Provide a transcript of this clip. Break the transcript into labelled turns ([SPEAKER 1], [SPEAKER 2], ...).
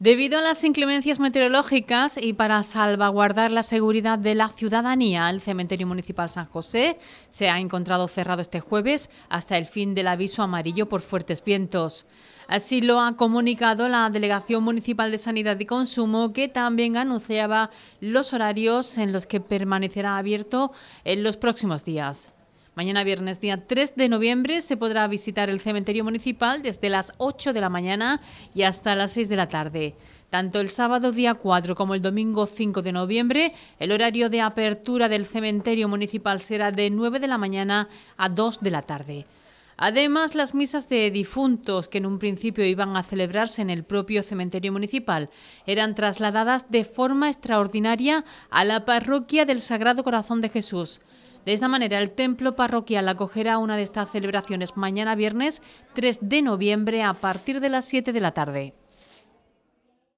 [SPEAKER 1] Debido a las inclemencias meteorológicas y para salvaguardar la seguridad de la ciudadanía, el Cementerio Municipal San José se ha encontrado cerrado este jueves hasta el fin del aviso amarillo por fuertes vientos. Así lo ha comunicado la Delegación Municipal de Sanidad y Consumo, que también anunciaba los horarios en los que permanecerá abierto en los próximos días. Mañana viernes, día 3 de noviembre, se podrá visitar el cementerio municipal desde las 8 de la mañana y hasta las 6 de la tarde. Tanto el sábado día 4 como el domingo 5 de noviembre, el horario de apertura del cementerio municipal será de 9 de la mañana a 2 de la tarde. Además, las misas de difuntos que en un principio iban a celebrarse en el propio cementerio municipal eran trasladadas de forma extraordinaria a la parroquia del Sagrado Corazón de Jesús. De esta manera, el templo parroquial acogerá una de estas celebraciones mañana viernes 3 de noviembre a partir de las 7 de la tarde.